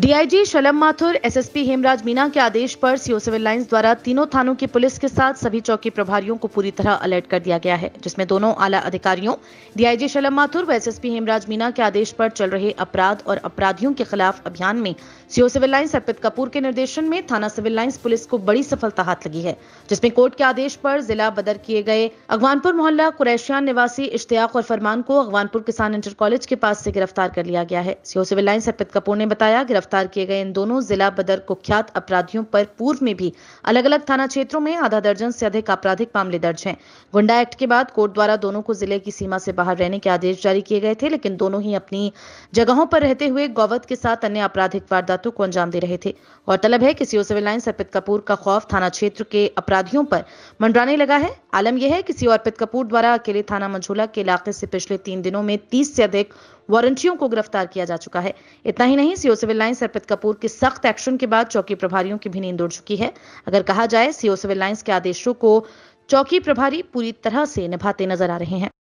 DIG Shalabh Mathur SSP Hemraj Meena के आदेश पर सीओ सिविल लाइंस द्वारा तीनों थानों की पुलिस के साथ सभी चौकी प्रभारियों को पूरी तरह अलर्ट कर दिया गया है जिसमें दोनों आला अधिकारियों डीआईजी शलम माथुर व एसएसपी हेमराज मीना के आदेश पर चल रहे अपराध और अपराधियों के खिलाफ अभियान में CO Civil Lines Arpit Kapoor के निर्देशन में थाना सिविल लाइन्स पुलिस को बड़ी सफलता हाथ लगी है जिसमें कोर्ट के आदेश पर जिला बदर किए गए अगवानपुर मोहल्ला कुरैशियान निवासी इश्तियाक और फरमान को अगवानपुर किसान इंटर कॉलेज के पास से गिरफ्तार कर लिया गया है CO Civil Lines Arpit Kapoor ने बताया गिरफ्तार गिरफ्तार किए गए इन दोनों जिला बदर कुख्यात अपराधियों पर पूर्व में भी अलग अलग थाना क्षेत्रों में आधा दर्जन से अधिक आपराधिक मामले दर्ज हैं गुंडा एक्ट के बाद कोर्ट द्वारा दोनों को जिले की सीमा से बाहर रहने के आदेश जारी किए गए थे लेकिन दोनों ही अपनी जगहों पर रहते हुए गौवत के साथ अन्य आपराधिक वारदातों को अंजाम दे रहे थे गौरतलब है कि CO Civil Lines Arpit Kapoor का खौफ थाना क्षेत्र के अपराधियों पर मंडराने लगा है आलम यह है कि सीओ अर्पित कपूर द्वारा अकेले थाना मंझोला के इलाके से पिछले तीन दिनों में तीस से अधिक वारंटियों को गिरफ्तार किया जा चुका है इतना ही नहीं CO Civil Lines Arpit Kapoor के सख्त एक्शन के बाद चौकी प्रभारियों की भी नींद उड़ चुकी है अगर कहा जाए सीओ सिविल लाइंस के आदेशों को चौकी प्रभारी पूरी तरह से निभाते नजर आ रहे हैं